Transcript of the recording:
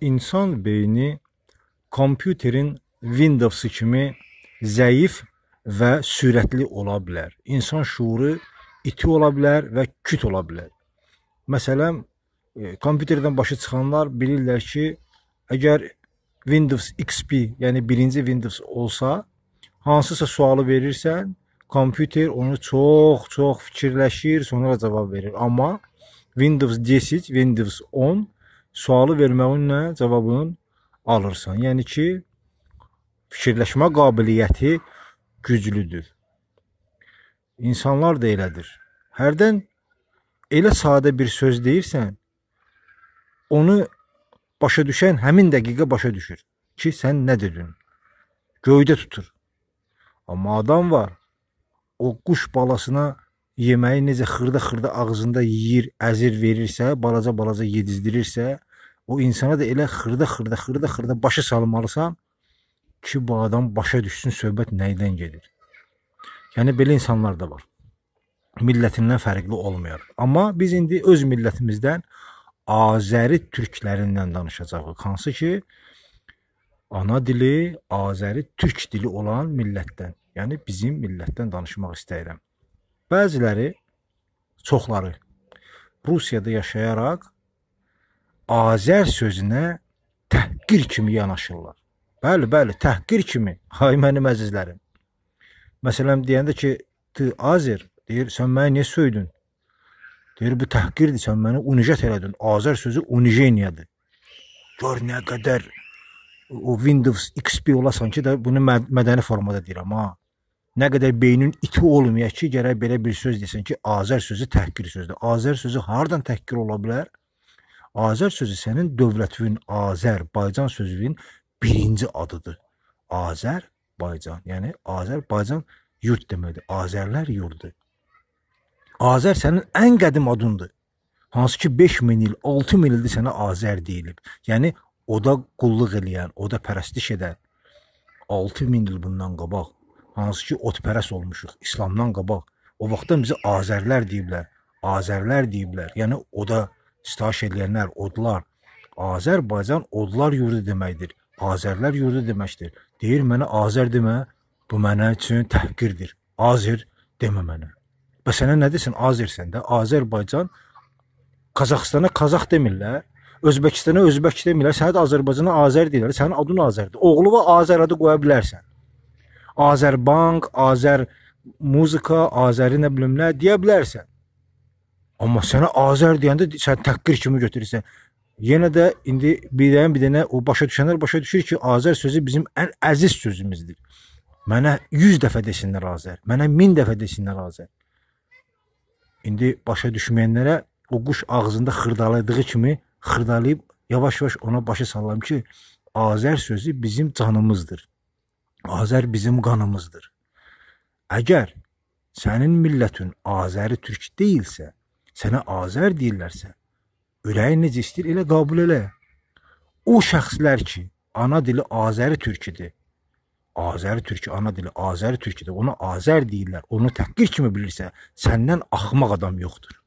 insan beyni kompüterin Windows-u kimi zəif və sürətli ola bilər. İnsan şuuru iti ola bilər və küt ola bilər. Məsələn, e, kompüterdən başa çıxanlar bilirlər ki, əgər Windows XP, yəni birinci Windows olsa, hansısa sualı verirsən, kompüter onu çox-çox fikirləşir, sonra cavab verir. Amma Windows 10, Windows 10 sualı verməyinlə cavabını alırsan. Yəni ki, fikirləşmə qabiliyyəti güclüdür. İnsanlar da elədir. Hərdən elə sadə bir söz deyirsən, onu başa düşən həmin dəqiqə başa düşür ki, sən nə dedin? Göydə tutur. Amma adam var, o quş balasına yeməyi necə xırda-xırda ağzında yeyir, əzir verirsə, balaca-balaca yedizdirirsə, o insana da elə xırda xırda xırda xırda başa salmalısan ki, bu adam başa düşsün söhbət nəydən gedir. Yəni belə insanlar da var. Millətindən fərqli olmayaraq. Amma biz indi öz millətimizdən Azəri türklərindən danışacağıq. Hansı ki ana dili Azəri türk dili olan millətdən, yəni bizim millətdən danışmaq istəyirəm. Bəziləri, çoxları Rusiyada yaşayaraq Azər sözünə təhqir kimi yanaşırlar. Bəli, bəli, təhqir kimi. Ay mənim əzizlərim. Məsələn deyəndə ki, "Tı Azər" deyir, "Sən məni niyə söydün?" Deyir, "Bu təhqirdir, sən məni unijat elədin." Azər sözü unijeniyadır. Gör nə qədər o Windows XP olasan ki, də bunu mədəni formada deyirəm ha. Nə qədər beynin iti olmayaq ki, gərək belə bir söz desin ki, Azər sözü təhqir sözdür. Azər sözü hardan təhqir ola bilər? Azər sözü sənin dövlətinin Azərbaycan sözünün birinci adıdır. Azərbaycan, yəni Azərbaycan yurd deməkdir. Azərlər yurdu. Azər sənin ən qədim adındır. Hansı ki 5000 il, 6000 ildir sənə Azər deyilib. Yəni oda qulluq eləyən, oda pərəstiş edən 6000 il bundan qabaq hansı ki otpərəst olmuşuq İslamdan qabaq. O vaxtdan bizə Azərlər deyiblər. Azərlər deyiblər. Yəni oda sitayiş edilənlər, odlar, Azərbaycan odlar yurdu deməkdir. Azərlər yurdu deməkdir. Deyir mənə Azər demə, bu mənə üçün təhqirdir. Azər demə mənə. Bəs sənə nə desin Azərsən də? Azərbaycan Qazaxstana Qazax demirlər. Özbəkistana Özbək demirlər. Sənə də Azərbaycana Azər deyirlər. Sənin adın Azərdir. Oğluna Azər adı qoya bilərsən. Azərbank, Azər muzika, Azəri nə bilim nə deyə bilərsən. Amma sənə Azər deyəndə sən təqqir kimi götürürsən. Yenə də indi birdən bir dənə o başa düşənlər başa düşür ki, Azər sözü bizim ən əziz sözümüzdür. Mənə 100 dəfə desinlər Azər, mənə 1000 dəfə desinlər Azər. İndi başa düşməyənlərə o quş ağzında xırdaladığı kimi xırdalayıb yavaş-yavaş ona başa sallam ki, Azər sözü bizim canımızdır. Azər bizim qanımızdır. Əgər sənin millətin Azəri türk deyilsə, sənə azər deyirlərsə, ürəyin necə istəyir elə qəbul elə. O şəxslər ki, ana dili Azəri türkidir. Azəri türki, ana dili Azəri türkidir. Ona Azər deyirlər. Onu təhqir kimi bilirsə, səndən axmaq adam yoxdur.